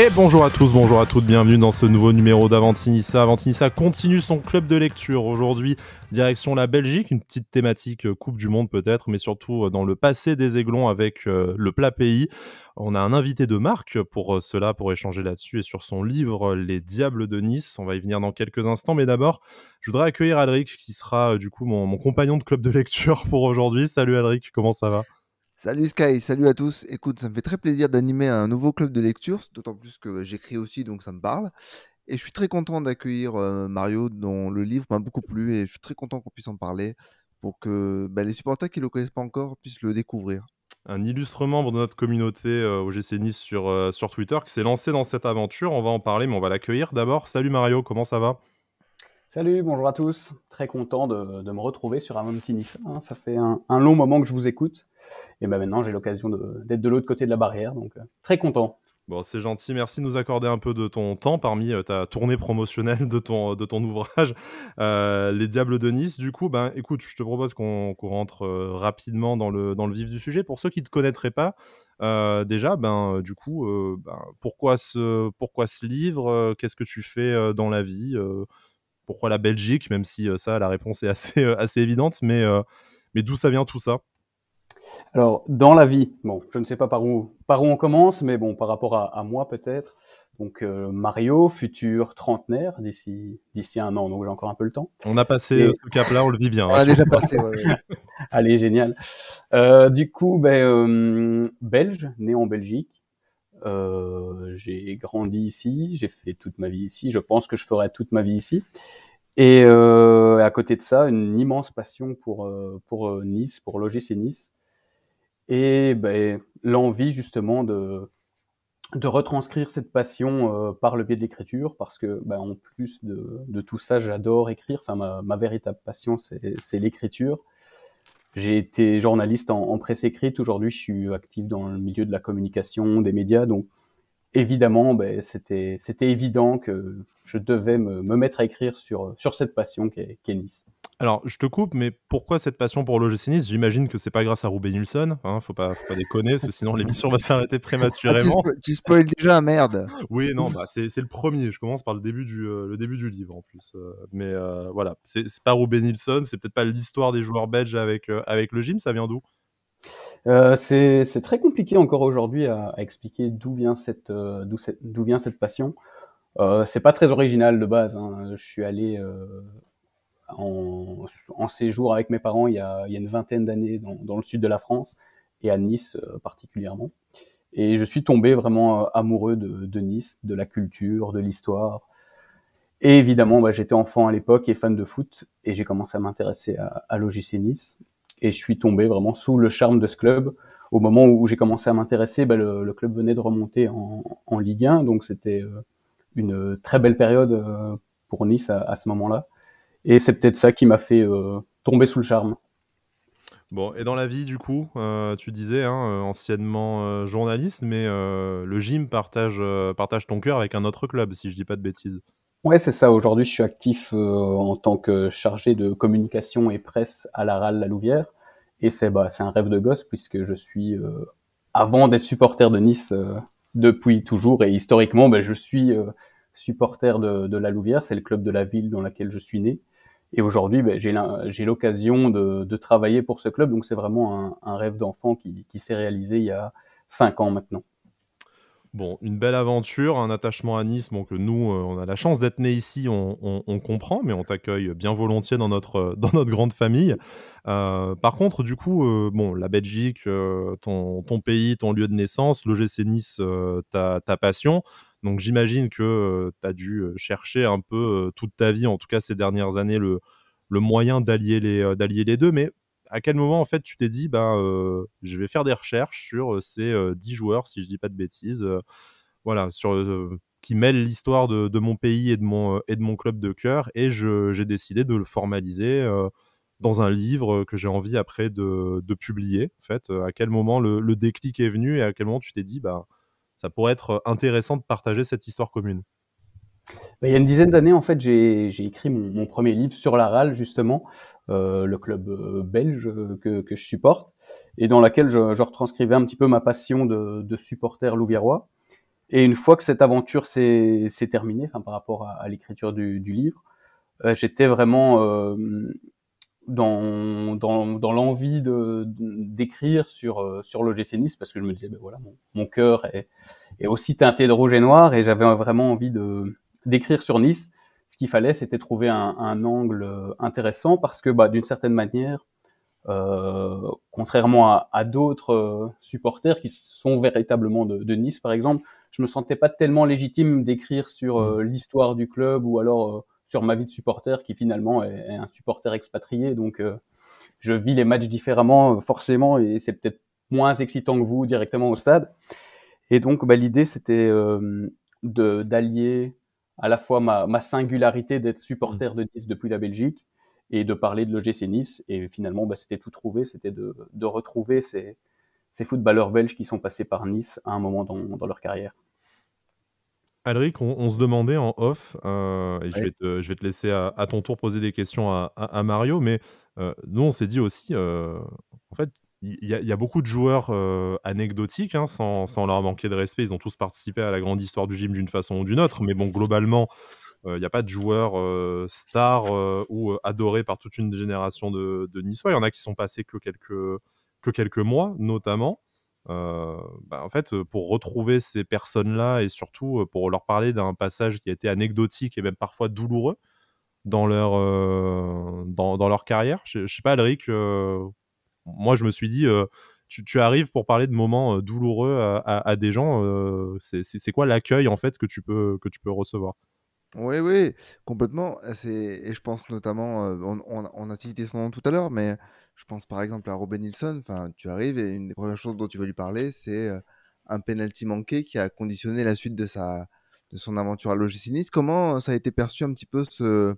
Et bonjour à tous, bonjour à toutes, bienvenue dans ce nouveau numéro d'Avantinissa. Avantinissa continue son club de lecture aujourd'hui, direction la Belgique, une petite thématique euh, Coupe du Monde peut-être, mais surtout euh, dans le passé des Aiglons avec euh, le plat pays. On a un invité de marque pour cela, pour échanger là-dessus et sur son livre Les Diables de Nice. On va y venir dans quelques instants, mais d'abord, je voudrais accueillir Alric qui sera du coup mon, mon compagnon de club de lecture pour aujourd'hui. Salut Alric, comment ça va Salut Sky, salut à tous. Écoute, ça me fait très plaisir d'animer un nouveau club de lecture, d'autant plus que j'écris aussi, donc ça me parle. Et je suis très content d'accueillir euh, Mario, dont le livre m'a beaucoup plu, et je suis très content qu'on puisse en parler pour que bah, les supporters qui ne le connaissent pas encore puissent le découvrir. Un illustre membre de notre communauté euh, au GC Nice sur, euh, sur Twitter qui s'est lancé dans cette aventure. On va en parler, mais on va l'accueillir d'abord. Salut Mario, comment ça va Salut, bonjour à tous. Très content de, me retrouver sur un hein. Nice. Ça fait un, long moment que je vous écoute. Et ben maintenant, j'ai l'occasion d'être de, l'autre côté de la barrière. Donc, euh, très content. Bon, c'est gentil. Merci de nous accorder un peu de ton temps parmi euh, ta tournée promotionnelle de ton, ouvrage, euh, Les Diables de Nice. Du coup, ben, écoute, je te propose qu'on rentre rapidement dans le, vif du sujet. Pour ceux qui ne te connaîtraient pas, déjà, ben, du coup, ben, pourquoi, ce, pourquoi ce livre Qu'est-ce que tu fais dans la vie pourquoi la Belgique, même si euh, ça, la réponse est assez, euh, assez évidente, mais, euh, mais d'où ça vient tout ça alors, dans la vie, bon, je ne sais pas par où, par où on commence, mais bon, par rapport à, moi peut-être. Donc, Mario, futur trentenaire d'ici, d'ici un an, donc j'ai encore un peu le temps. On a passé ce cap-là, on le vit bien. On déjà passé, ouais. Allez, génial. du coup, ben, belge, né en Belgique, euh, j'ai grandi ici, j'ai fait toute ma vie ici, je pense que je ferai toute ma vie ici. Et euh, à côté de ça, une immense passion pour, euh, pour Nice, pour loger ces Nice. Et ben, l'envie justement de, de retranscrire cette passion par le biais de l'écriture, parce que ben, en plus de, tout ça, j'adore écrire. Enfin, ma véritable passion, c'est l'écriture. J'ai été journaliste en, presse écrite. Aujourd'hui, je suis actif dans le milieu de la communication, des médias. Donc, évidemment, ben, c'était évident que je devais me, mettre à écrire sur, cette passion qu'est est Nice. Alors, je te coupe, mais pourquoi cette passion pour l'OGC J'imagine que c'est pas grâce à Roubaix Nilsson. Hein, faut, pas, faut pas déconner, sinon l'émission va s'arrêter ah, prématurément. tu, spoil déjà, merde. oui, non, bah, c'est le premier. Je commence par le début du, euh, livre en plus. Euh, mais euh, voilà, c'est pas Roubaix Nilsson, c'est peut-être pas l'histoire des joueurs belges avec, le gym. Ça vient d'où C'est très compliqué encore aujourd'hui à, expliquer d'où vient, cette, passion. vient cette passion. c'est pas très original de base. Hein. Je suis allé en, séjour avec mes parents il y a, une vingtaine d'années dans, le sud de la France et à Nice euh, particulièrement. Et je suis tombé vraiment euh, amoureux de, Nice, de la culture, de l'histoire. Et évidemment, bah, j'étais enfant à l'époque et fan de foot, et j'ai commencé à m'intéresser à, à l'OGC Nice. Et je suis tombé vraiment sous le charme de ce club. Au moment où j'ai commencé à m'intéresser, bah, le, club venait de remonter en, Ligue 1, donc c'était euh, une très belle période pour Nice à ce moment-là. Et c'est peut-être ça qui m'a fait euh, tomber sous le charme. Bon, et dans la vie, du coup, euh, tu disais hein, euh, anciennement journaliste, mais le gym partage, partage ton cœur avec un autre club, si je dis pas de bêtises. Ouais, c'est ça. Aujourd'hui, je suis actif en tant que chargé de communication et presse à la RAL La Louvière. Et c'est bah, un rêve de gosse, puisque je suis, avant d'être supporter de Nice, depuis toujours, et historiquement, bah, je suis supporter de, la Louvière, c'est le club de la ville dans laquelle je suis né. Et aujourd'hui, ben, j'ai l'occasion de, travailler pour ce club, donc c'est vraiment un, rêve d'enfant qui, s'est réalisé il y a cinq ans maintenant. Bon, une belle aventure, un attachement à Nice. donc nous, euh, on a la chance d'être nés ici, on, comprend, mais on t'accueille bien volontiers dans notre, euh, dans notre grande famille. Euh, par contre, du coup, bon, la Belgique, ton, pays, ton lieu de naissance, le GC Nice, ta, ta, passion. Donc j'imagine que tu as dû chercher un peu toute ta vie, en tout cas ces dernières années, le, le moyen d'allier les, les deux. Mais à quel moment en fait tu t'es dit ben je vais faire des recherches sur ces dix 10 joueurs si je dis pas de bêtises voilà sur qui mêlent l'histoire de, mon pays et de mon club de cœur et j'ai décidé de le formaliser dans un livre que j'ai envie après de, publier en fait à quel moment le, déclic est venu et à quel moment tu t'es dit ben, ça pourrait être euh, intéressant de partager cette histoire commune bah, il y a une dizaine d'années, en fait, j'ai écrit mon, premier livre sur la RAL, justement, euh, le club euh, belge que, je supporte, et dans laquelle je, je, retranscrivais un petit peu ma passion de, supporter louviérois. Et une fois que cette aventure s'est terminée, enfin, par rapport à, l'écriture du, livre, j'étais vraiment dans, dans, dans l'envie de d'écrire sur euh, sur le Nice parce que je me disais ben voilà mon, cœur est, est, aussi teinté de rouge et noir et j'avais vraiment envie de d'écrire sur Nice ce qu'il fallait c'était trouver un, un, angle euh, intéressant parce que bah, d'une certaine manière euh, contrairement à, à d'autres euh, supporters qui sont véritablement de, de, Nice par exemple je me sentais pas tellement légitime d'écrire sur mmh. l'histoire du club ou alors sur ma vie de supporter qui finalement est, un supporter expatrié. Donc euh, je vis les matchs différemment euh, forcément et c'est peut-être moins excitant que vous directement au stade. Et donc bah, l'idée c'était euh, de d'allier à la fois ma, singularité d'être supporter de Nice depuis la Belgique et de parler de l'OGC Nice. Et finalement, bah, c'était tout trouvé, c'était de, retrouver ces, footballeurs belges qui sont passés par Nice à un moment dans leur carrière. Alric, on, se demandait en off, euh, et je, vais te, laisser à, ton tour poser des questions à, Mario, mais euh, nous on s'est dit aussi, euh, en fait, il y, a beaucoup de joueurs anecdotiques, hein, sans, leur manquer de respect, ils ont tous participé à la grande histoire du gym d'une façon ou d'une autre, mais bon, globalement, il n'y a pas de joueurs stars ou adorés par toute une génération de, de Niçois, il y en a qui sont passés que quelques mois, notamment. Euh, bah, en fait, euh, pour retrouver ces personnes-là et surtout euh, pour leur parler d'un passage qui a été anecdotique et même parfois douloureux dans leur, dans, leur carrière. Je, sais pas, Alric, moi je me suis dit, tu, arrives pour parler de moments douloureux à, des gens. c'est quoi l'accueil en fait que tu peux, que tu peux recevoir Oui, oui, complètement. Et je pense notamment, on, on, a cité son nom tout à l'heure, mais je pense par exemple à Robin Nilsson, Enfin, tu arrives et une des premières choses dont tu vas lui parler, c'est euh, un penalty manqué qui a conditionné la suite de sa de son aventure à l'OGC Comment euh, ça a été perçu un petit peu ce,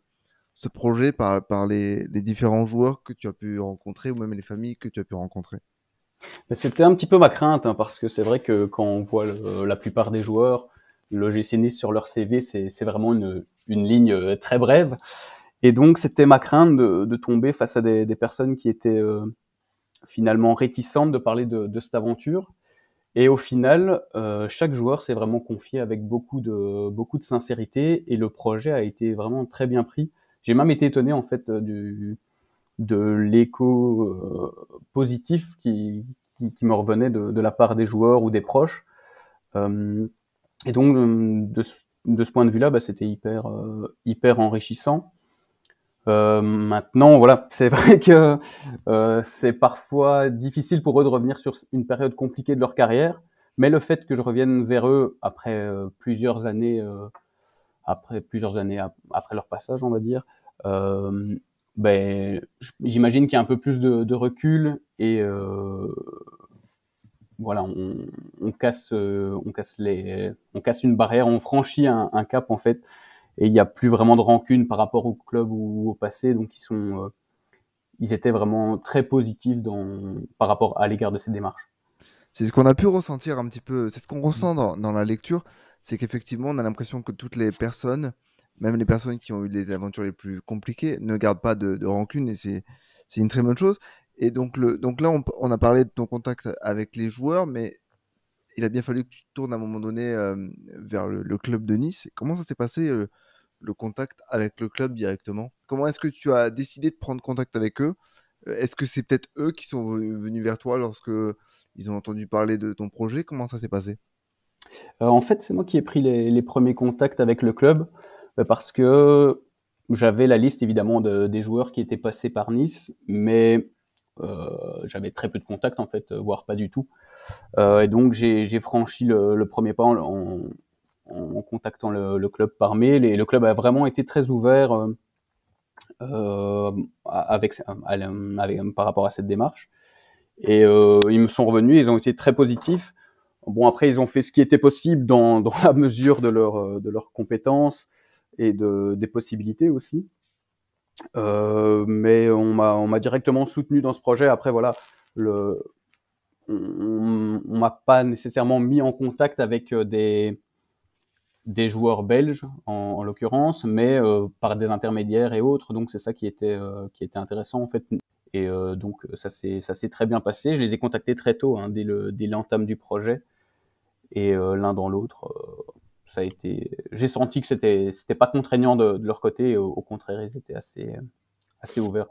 ce projet par, par les, les, différents joueurs que tu as pu rencontrer ou même les familles que tu as pu rencontrer ben, C'était un petit peu ma crainte hein, parce que c'est vrai que quand on voit la plupart des joueurs, l'OGC sur leur CV, c'est vraiment une, une ligne euh, très brève. Et donc, c'était ma crainte de, tomber face à des, personnes qui étaient euh, finalement réticentes de parler de, cette aventure. Et au final, euh, chaque joueur s'est vraiment confié avec beaucoup de, beaucoup de sincérité et le projet a été vraiment très bien pris. J'ai même été étonné en fait du, de l'écho euh, positif qui, me revenait de, la part des joueurs ou des proches. et donc, de, ce point de vue-là, bah, c'était hyper, hyper enrichissant. Euh, maintenant, voilà, c'est vrai que euh, c'est parfois difficile pour eux de revenir sur une période compliquée de leur carrière, mais le fait que je revienne vers eux après euh, plusieurs années, euh, après plusieurs années après leur passage, on va dire, ben, j'imagine qu'il y a un peu plus de, recul et voilà, on, casse, on casse les, on casse une barrière, on franchit un, un cap en fait et il n'y a plus vraiment de rancune par rapport au club ou au passé. Donc ils sont, euh, ils étaient vraiment très positifs dans, par rapport à l'égard de ces démarches. C'est ce qu'on a pu ressentir un petit peu, c'est ce qu'on ressent dans, la lecture, c'est qu'effectivement on a l'impression que toutes les personnes, même les personnes qui ont eu les aventures les plus compliquées, ne gardent pas de, rancune et c'est une très bonne chose. Et donc, le, donc là, on, a parlé de ton contact avec les joueurs, mais il a bien fallu que tu tournes à un moment donné euh, vers le, club de Nice. Comment ça s'est passé euh, le contact avec le club directement Comment est-ce que tu as décidé de prendre contact avec eux euh, Est-ce que c'est peut-être eux qui sont venus vers toi lorsque ils ont entendu parler de ton projet Comment ça s'est passé euh, En fait, c'est moi qui ai pris les, premiers contacts avec le club euh, parce que j'avais la liste évidemment des joueurs qui étaient passés par Nice, mais j'avais très peu de contacts en fait, voire pas du tout. et donc j'ai franchi le, premier pas en en, contactant le, club par mail. Et le club a vraiment été très ouvert euh, euh, avec, par rapport à cette démarche. Et euh, ils me sont revenus, ils ont été très positifs. Bon, après, ils ont fait ce qui était possible dans, dans la mesure de, leur, de leurs compétences et des possibilités aussi. mais on m'a directement soutenu dans ce projet. Après, voilà, le, on, on m'a pas nécessairement mis en contact avec des, des joueurs belges en, l'occurrence, mais euh, par des intermédiaires et autres. Donc c'est ça qui était euh, qui était intéressant en fait. Et euh, donc ça s'est ça s'est très bien passé. Je les ai contactés très tôt, hein, dès l'entame du projet. Et l'un dans l'autre, ça a été. J'ai senti que c'était c'était pas contraignant de, leur côté. Au, contraire, ils étaient assez assez ouverts.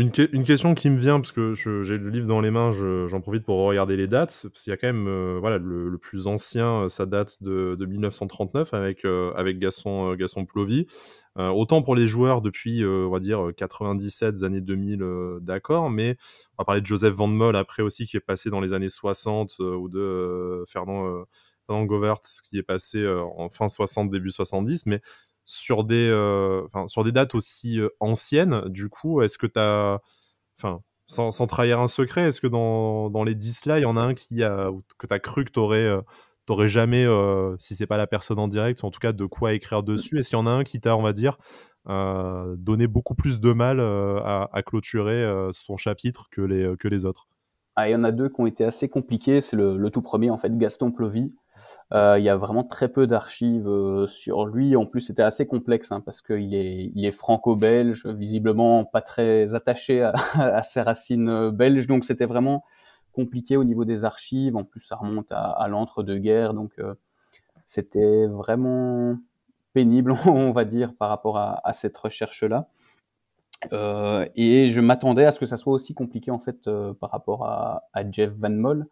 Une, question qui me vient, parce que j'ai le livre dans les mains, j'en profite pour regarder les dates, parce qu'il y a quand même, euh, voilà, le, plus ancien, ça euh, date de, 1939 avec, euh, avec Gasson, Plovy. autant pour les joueurs depuis, on va dire, 97, années 2000, d'accord, mais on va parler de Joseph Van Moll après aussi, qui est passé dans les années 60, ou de Fernand, Fernand Govertz, qui est passé en fin 60, début 70, mais sur des, euh, sur des dates aussi euh, anciennes. Du coup, est-ce que tu as. sans, trahir un secret, est-ce que dans, les 10 là, il y en a un qui a, que tu as cru que tu aurais, euh, jamais, si c'est pas la personne en direct, en tout cas de quoi écrire mmh. dessus. Est-ce qu'il y en a un qui t'a, on va dire, donné beaucoup plus de mal à, clôturer son chapitre que les, autres. Ah, il y en a deux qui ont été assez compliqués. C'est le, le, tout premier, en fait, Gaston Plovy, euh, il y a vraiment très peu d'archives euh, sur lui. En plus, c'était assez complexe hein, parce qu'il est, franco-belge, visiblement pas très attaché à, ses racines euh, belges. Donc, c'était vraiment compliqué au niveau des archives. En plus, ça remonte à, l'entre-deux-guerres. Donc, c'était vraiment pénible, on va dire, par rapport à, cette recherche-là. et je m'attendais à ce que ça soit aussi compliqué, en fait, par rapport à, à, Jeff Van Moll,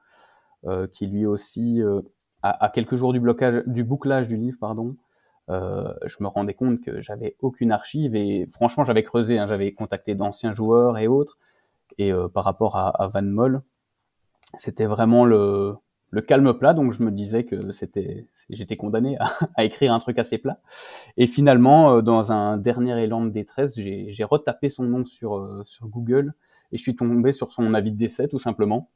qui lui aussi à, quelques jours du blocage, du bouclage du livre, pardon, euh, je me rendais compte que j'avais aucune archive et franchement j'avais creusé, hein. j'avais contacté d'anciens joueurs et autres. Et euh, par rapport à, Van Moll, c'était vraiment le, calme plat, donc je me disais que c'était, j'étais condamné à, écrire un truc assez plat. Et finalement, euh, dans un dernier élan de détresse, j'ai, retapé son nom sur, sur Google et je suis tombé sur son avis de décès tout simplement.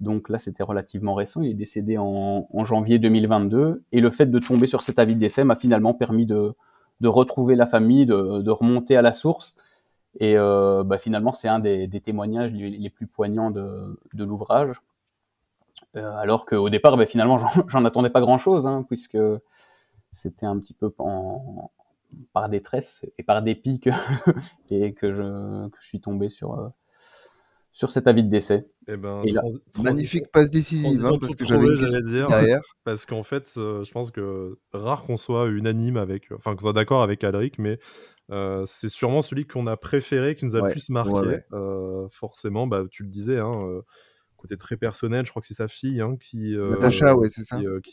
Donc là, c'était relativement récent. Il est décédé en, janvier 2022. Et le fait de tomber sur cet avis de décès m'a finalement permis de, retrouver la famille, de, remonter à la source. Et euh, bah, finalement, c'est un des, témoignages les, plus poignants de, l'ouvrage. Euh, alors qu'au départ, bah, finalement, j'en attendais pas grand-chose, hein, puisque c'était un petit peu par détresse et par dépit que je suis tombé sur, euh, sur cet avis de décès. Eh ben, magnifique passe décisive, hein, parce que dire, Parce qu'en fait, je pense que rare qu'on soit unanime avec, enfin qu'on soit d'accord avec Alric, mais euh, c'est sûrement celui qu'on a préféré, qui nous a le plus marqué. Euh, forcément, bah, tu le disais, hein, euh, côté très personnel, je crois que c'est sa fille hein, qui,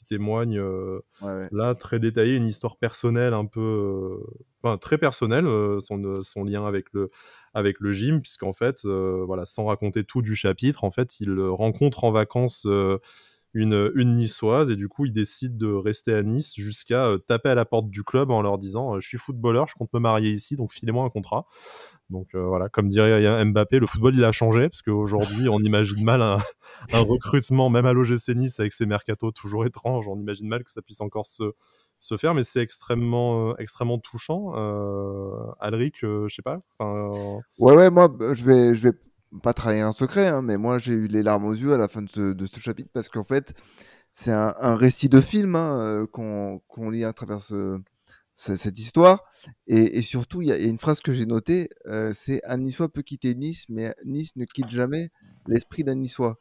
témoigne là, très détaillé, une histoire personnelle un peu, enfin très personnelle, son, son lien avec le avec le gym, puisqu'en fait, euh, voilà, sans raconter tout du chapitre, en fait, il euh, rencontre en vacances euh, une, une, niçoise et du coup, il décide de rester à Nice jusqu'à taper à la porte du club en leur disant Je suis footballeur, je compte me marier ici, donc filez-moi un contrat. Donc voilà, comme dirait Mbappé, le football il a changé parce qu'aujourd'hui on imagine mal un, recrutement, même à l'OGC Nice avec ses mercatos toujours étranges, on imagine mal que ça puisse encore se, se faire, mais c'est extrêmement, euh, extrêmement touchant. Euh, Alric, euh, je sais pas. Ouais, ouais, moi, bah, je vais, je vais pas travailler un secret, hein, mais moi, j'ai eu les larmes aux yeux à la fin de ce, chapitre parce qu'en fait, c'est un, récit de film hein, qu'on lit à travers ce, cette histoire. Et, surtout, il y, a une phrase que j'ai notée c'est Un Niçois peut quitter Nice, mais Nice ne quitte jamais l'esprit d'un Niçois.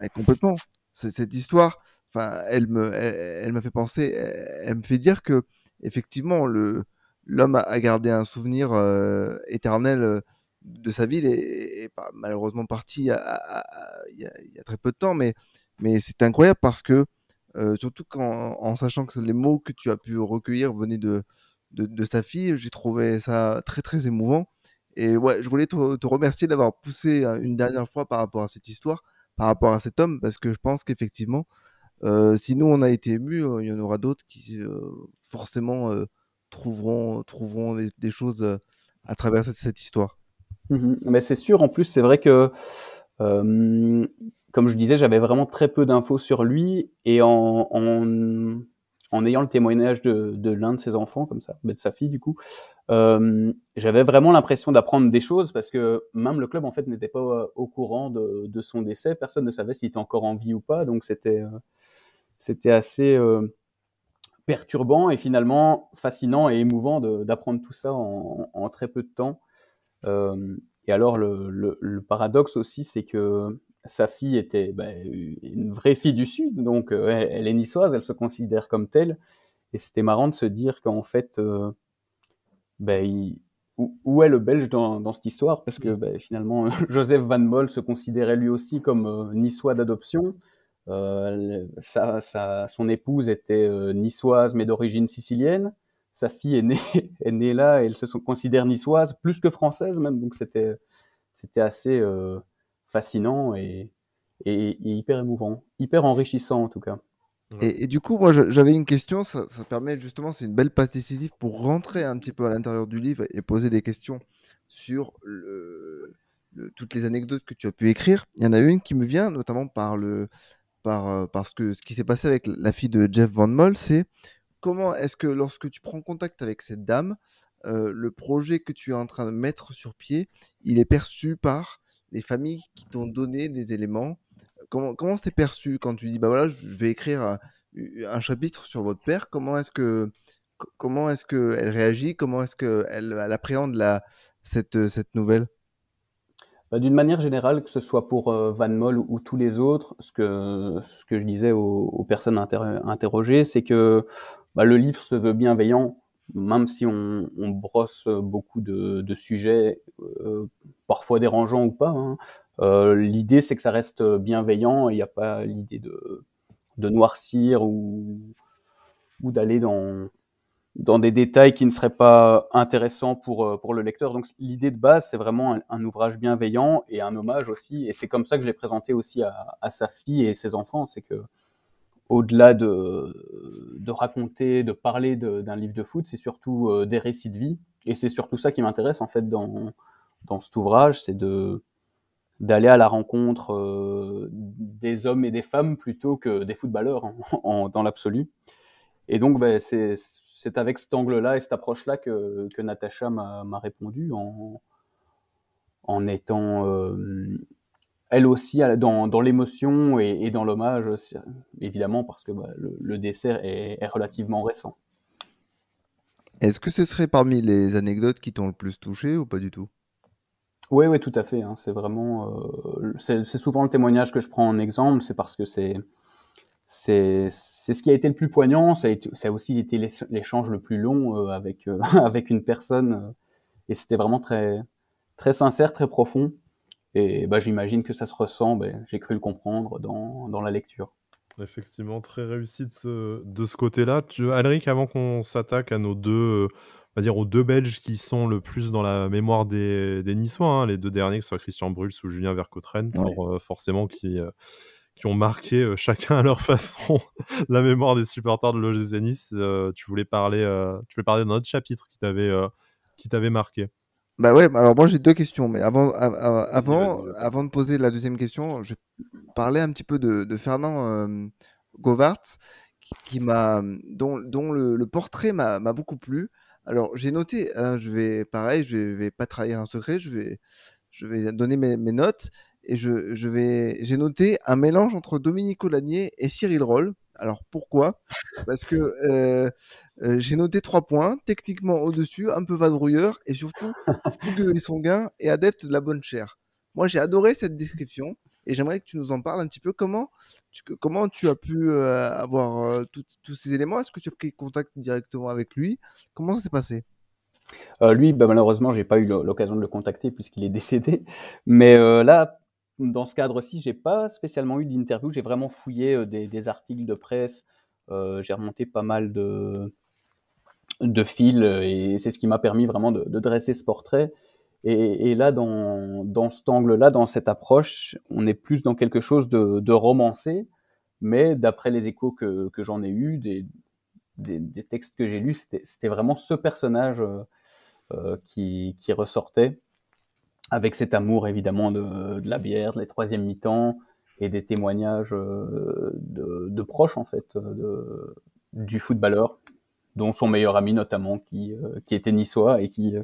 Et complètement. cette histoire enfin, elle me, e, e, elle, m'a fait penser, e, elle, me fait dire que effectivement le l'homme a gardé un souvenir euh, éternel euh, de sa ville et, malheureusement parti il y, a très peu de temps, mais mais c'est incroyable parce que euh, surtout en sachant que les mots que tu as pu recueillir venaient de, de, sa fille, j'ai trouvé ça très très émouvant. Et ouais, je voulais te, te remercier d'avoir poussé hein, une dernière fois par rapport à cette histoire, par rapport à cet homme, parce que je pense qu'effectivement, euh, si sinon, on a été ému. Euh, il y en aura d'autres qui euh, forcément trouveront, trouveront des, choses à travers cette, histoire. Mmh mais c'est sûr. En plus, c'est vrai que comme je disais, j'avais vraiment très peu d'infos sur lui et en en ayant le témoignage de, l'un de ses enfants, comme ça, ben, de sa fille du coup, euh, j'avais vraiment l'impression d'apprendre des choses parce que même le club en fait n'était pas euh, au courant de, son décès, personne ne savait s'il était encore en vie ou pas, donc c'était euh, c'était assez perturbant et finalement fascinant et émouvant d'apprendre tout ça en, très peu de temps. et alors le paradoxe aussi, c'est que sa fille était bah, une vraie fille du Sud, donc euh, elle, est niçoise, elle se considère comme telle. Et c'était marrant de se dire qu'en fait, euh, bah, où, est le Belge dans, cette histoire Parce que mm. bah, finalement, Joseph Van Mol se considérait lui aussi comme euh, niçois d'adoption. sa, son épouse était niçoise mais d'origine sicilienne. Sa fille est née, est là et elle se considère niçoise plus que française même. Donc c'était, c'était assez fascinant et, hyper émouvant, hyper enrichissant en tout cas. Et, du coup, moi j'avais une question, ça, permet justement, c'est une belle passe décisive pour rentrer un petit peu à l'intérieur du livre et poser des questions sur toutes les anecdotes que tu as pu écrire. Il y en a une qui me vient notamment par, le, par, euh, parce que ce qui s'est passé avec la fille de Jeff Van Moll, c'est comment est-ce que lorsque tu prends contact avec cette dame, euh, le projet que tu es en train de mettre sur pied, il est perçu par les familles qui t'ont donné des éléments, comment comment c'est perçu quand tu dis bah voilà, je vais écrire un chapitre sur votre père, comment est-ce que comment est-ce que elle réagit, comment est-ce que elle, appréhende la cette cette nouvelle bah, D'une manière générale, que ce soit pour Van Moll ou, tous les autres, ce que, ce que je disais aux, personnes interrogées, c'est que bah, le livre se veut bienveillant même si on, brosse beaucoup de, sujets, euh, parfois dérangeants ou pas, hein, euh, l'idée c'est que ça reste bienveillant. Il n'y a pas l'idée de, noircir ou, d'aller dans, des détails qui ne seraient pas intéressants pour, euh, le lecteur. Donc l'idée de base, c'est vraiment un, ouvrage bienveillant et un hommage aussi. Et c'est comme ça que je l'ai présenté aussi à, à, sa fille et ses enfants. C'est que au-delà de, de, raconter, de parler d'un livre de foot, c'est surtout euh, des récits de vie. Et c'est surtout ça qui m'intéresse en fait dans, dans cet ouvrage, c'est de d'aller à la rencontre euh, des hommes et des femmes plutôt que des footballeurs hein, en, dans l'absolu. Et donc ben, c'est avec cet angle-là et cette approche-là que, que Natacha m'a répondu en, en étant... Euh, elle aussi dans, dans l'émotion et, dans l'hommage, évidemment, parce que bah, le, le, dessert est, relativement récent. Est-ce que ce serait parmi les anecdotes qui t'ont le plus touché ou pas du tout Oui, oui, tout à fait. Hein. C'est vraiment, euh, c'est souvent le témoignage que je prends en exemple, c'est parce que c'est c'est ce qui a été le plus poignant. Ça a, aussi été l'échange le plus long euh, avec euh, avec une personne, et c'était vraiment très très sincère, très profond. Et bah, j'imagine que ça se ressent, j'ai cru le comprendre dans, la lecture. Effectivement, très réussi de ce, côté-là. Alric, avant qu'on s'attaque à nos deux, euh, dire aux deux Belges qui sont le plus dans la mémoire des, des Niçois, hein, les deux derniers, que ce soit Christian Bruls ou Julien Vercotren, euh, forcément qui, euh, qui ont marqué chacun à leur façon la mémoire des supporters de l'OGC Nice. tu voulais parler, tu parler d'un autre chapitre qui t'avait qui t'avait marqué. Bah ouais, alors moi j'ai deux questions, mais avant, avant, avant, de poser la deuxième question, je vais parler un petit peu de, de Fernand euh, Govart, qui, m'a, dont, dont le, portrait m'a, beaucoup plu. Alors j'ai noté, hein, je vais pareil, je vais, pas trahir un secret, je vais, je vais donner mes, notes et je, je vais, j'ai noté un mélange entre Dominico Lanier et Cyril Roll. Alors pourquoi Parce que euh, euh, j'ai noté trois points, techniquement au-dessus, un peu vadrouilleur, et surtout, fougueux et sanguin et adepte de la bonne chair. Moi, j'ai adoré cette description, et j'aimerais que tu nous en parles un petit peu. Comment tu, comment tu as pu euh, avoir tous ces éléments Est-ce que tu as pris contact directement avec lui Comment ça s'est passé lui, malheureusement, malheureusement, j'ai pas eu l'occasion de le contacter puisqu'il est décédé. Mais là, dans ce cadre-ci, j'ai pas spécialement eu d'interview. J'ai vraiment fouillé euh, des, articles de presse. Euh, j'ai remonté pas mal de, de fils euh, et c'est ce qui m'a permis vraiment de, dresser ce portrait. Et, là, dans, dans cet angle-là, dans cette approche, on est plus dans quelque chose de, de romancé, mais d'après les échos que, que j'en ai eus, des, des, textes que j'ai lus, c'était vraiment ce personnage qui, qui ressortait avec cet amour évidemment de, la bière, les troisièmes mi-temps et des témoignages euh, de, proches en fait euh, de, du footballeur, dont son meilleur ami notamment qui, euh, qui était niçois et qui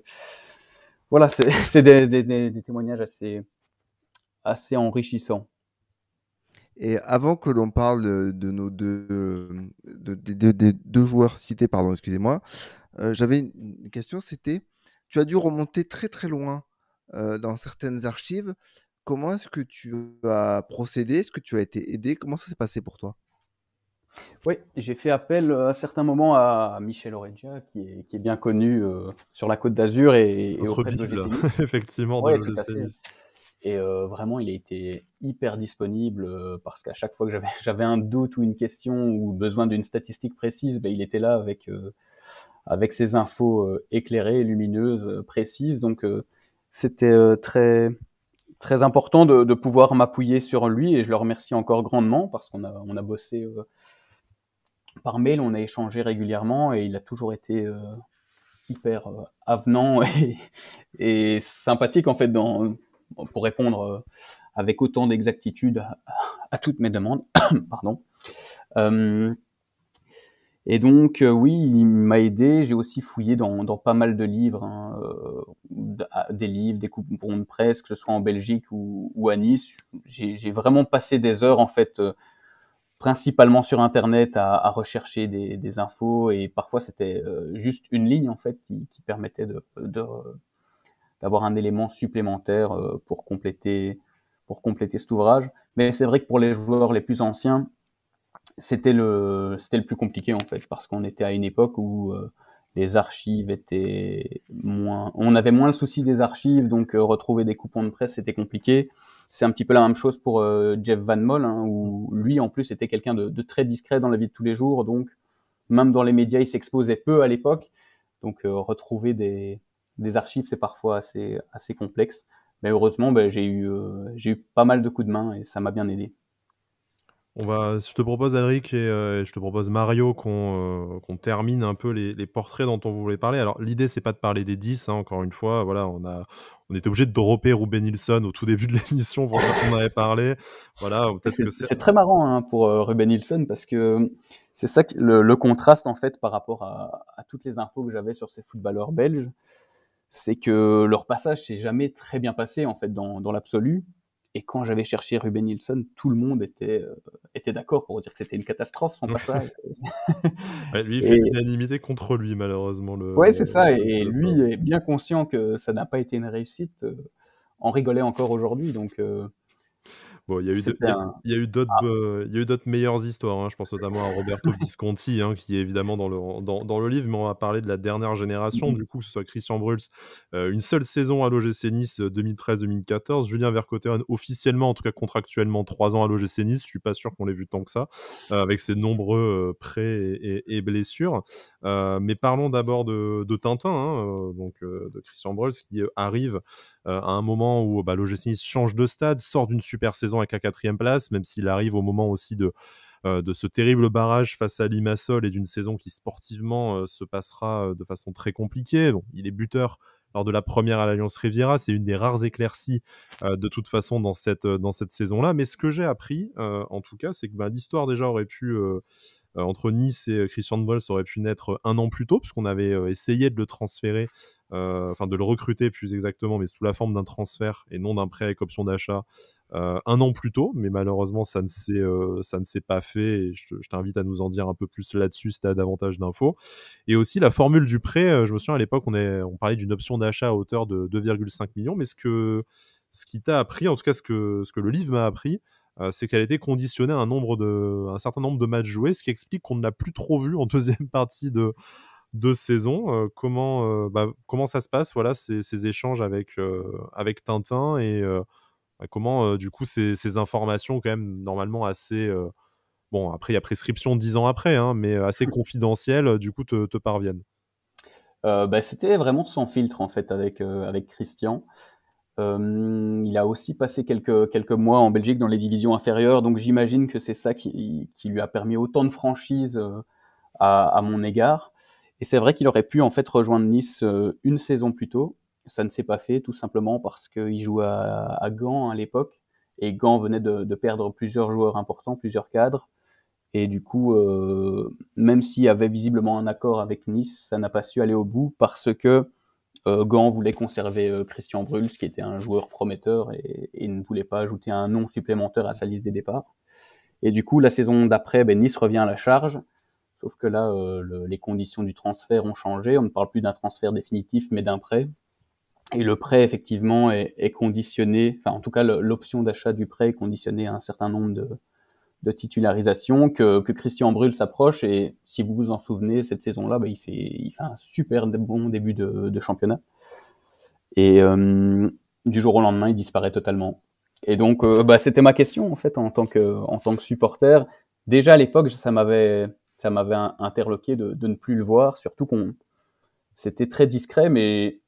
voilà c'est des, témoignages assez assez enrichissants. Et avant que l'on parle de nos deux, de, deux joueurs cités, pardon, excusez-moi, j'avais une question, c'était, tu as dû remonter très très loin euh, dans certaines archives. Comment est-ce que tu as procédé Est-ce que tu as été aidé Comment ça s'est passé pour toi Oui, j'ai fait appel euh, à un certain moment à Michel Oregia, qui, est, bien connu euh, sur la Côte d'Azur et, au auprès de l'OGC Effectivement, et vraiment, il a été hyper disponible parce qu'à chaque fois que j'avais un doute ou une question ou besoin d'une statistique précise, ben, il était là avec, avec ses infos éclairées, lumineuses, précises. Donc, c'était euh, très très important de, pouvoir m'appuyer sur lui et je le remercie encore grandement parce qu'on a on a bossé euh, par mail, on a échangé régulièrement et il a toujours été euh, hyper avenant et, sympathique en fait pour répondre avec autant d'exactitude à, toutes mes demandes. Pardon. Et donc, euh, oui, il m'a aidé. J'ai aussi fouillé dans, pas mal de livres, hein, euh, des livres, des coupons de presse, que ce soit en Belgique ou, à Nice. J'ai vraiment passé des heures, en fait, euh, principalement sur Internet, à, rechercher des, infos. Et parfois, c'était juste une ligne, en fait, qui, permettait d'avoir de, un élément supplémentaire pour compléter, pour compléter cet ouvrage. Mais c'est vrai que pour les joueurs les plus anciens, c'était le c'était le plus compliqué en fait parce qu'on était à une époque où euh, les archives étaient moins on avait moins le souci des archives donc euh, retrouver des coupons de presse c'était compliqué c'est un petit peu la même chose pour euh, Jeff Van Moll hein, où lui en plus était quelqu'un de, très discret dans la vie de tous les jours donc même dans les médias il s'exposait peu à l'époque donc retrouver des, des archives c'est parfois assez assez complexe mais heureusement ben, j'ai eu j'ai eu pas mal de coups de main et ça m'a bien aidé on va, je te propose, Alric, et euh, je te propose, Mario, qu'on euh, termine un peu les, portraits dont on voulait parler. Alors, l'idée, c'est pas de parler des 10, hein, encore une fois. Voilà, on, a, on était obligé de dropper Ruben Nilsson au tout début de l'émission pour ça qu'on avait parlé. Voilà, c'est très marrant hein, pour euh, Ruben Nilsson parce que c'est ça le, contraste, en fait, par rapport à, toutes les infos que j'avais sur ces footballeurs belges. C'est que leur passage s'est jamais très bien passé, en fait, dans, dans l'absolu. Et quand j'avais cherché Ruben Nielsen, tout le monde était, euh, était d'accord pour dire que c'était une catastrophe son passage. lui, il fait l'unanimité contre lui, malheureusement. Le, ouais, c'est ça. et lui est bien conscient que ça n'a pas été une réussite. On euh, rigolait encore aujourd'hui. Donc, euh, Bon, il y a eu il eu d'autres meilleures histoires. Hein. Je pense notamment à Roberto Visconti, hein, qui est évidemment dans le, dans, dans, le livre, mais on va parler de la dernière génération. Mmh. Du coup, que ce soit Christian Bruls, euh, une seule saison à l'OGC Nice 2013-2014. Euh, Julien Vercotteren officiellement, en tout cas contractuellement, trois ans à l'OGC Nice. Je suis pas sûr qu'on l'ait vu tant que ça, euh, avec ses nombreux prêts et, blessures. mais parlons d'abord de, de, Tintin, hein, donc de Christian Bruls, qui arrive euh, à un moment où bah, change de stade, sort d'une super saison avec la quatrième place, même s'il arrive au moment aussi de, euh, ce terrible barrage face à Limassol et d'une saison qui sportivement euh, se passera de façon très compliquée. il est buteur lors de la première à l'Alliance Riviera, c'est une des rares éclaircies de toute façon dans cette, saison-là. Mais ce que j'ai appris, en tout cas, c'est que bah, l'histoire déjà aurait pu euh, entre Nice et euh, Christian de ça aurait pu naître euh, un an plus tôt, puisqu'on avait essayé de le transférer, enfin de le recruter plus exactement, mais sous la forme d'un transfert et non d'un prêt avec option d'achat un an plus tôt, mais malheureusement, ça ne s'est, pas fait. je, t'invite à nous en dire un peu plus là-dessus si tu as davantage d'infos. Et aussi, la formule du prêt, je me souviens à l'époque, on, parlait d'une option d'achat à hauteur de 2,5 millions, mais ce que ce qui t'a appris, en tout cas que, ce que le livre m'a appris, euh, c'est qu'elle était conditionnée à un, nombre de, un certain nombre de matchs joués, ce qui explique qu'on ne l'a plus trop vue en deuxième partie de, de saison. Euh, comment, euh, bah, comment ça se passe, voilà, ces, échanges avec, avec Tintin et bah, comment, du coup, ces, informations, quand même, normalement assez. bon, après, il y a prescription dix ans après, hein, mais assez confidentielles, du coup, te, parviennent. bah, c'était vraiment sans filtre en fait avec avec Christian il a aussi passé quelques, quelques mois en Belgique dans les divisions inférieures, donc j'imagine que c'est ça qui, qui, lui a permis autant de franchise euh, à, mon égard. Et c'est vrai qu'il aurait pu en fait rejoindre Nice euh, une saison plus tôt. Ça ne s'est pas fait tout simplement parce qu'il jouait à, à, Gand à l'époque et Gand venait de, perdre plusieurs joueurs importants, plusieurs cadres. Et du coup, euh, même s'il y avait visiblement un accord avec Nice, ça n'a pas su aller au bout parce que euh, voulait conserver euh, Christian Bruls, qui était un joueur prometteur et, ne voulait pas ajouter un nom supplémentaire à sa liste des départs. Et du coup, la saison d'après, ben, Nice revient à la charge. Sauf que là, euh, les conditions du transfert ont changé. On ne parle plus d'un transfert définitif, mais d'un prêt. Et le prêt, effectivement, est, est conditionné, enfin, en tout cas, l'option d'achat du prêt est conditionnée à un certain nombre de, de titularisation que, Christian Brul s'approche. Et si vous vous en souvenez, cette saison-là, bah, il, fait, il fait un super bon début de, championnat. Et euh, du jour au lendemain, il disparaît totalement. Et donc, euh, bah, c'était ma question, en fait, en tant que, en tant que supporter. Déjà à l'époque, ça m'avait, ça m'avait interloqué de, ne plus le voir, surtout qu'on, c'était très discret, mais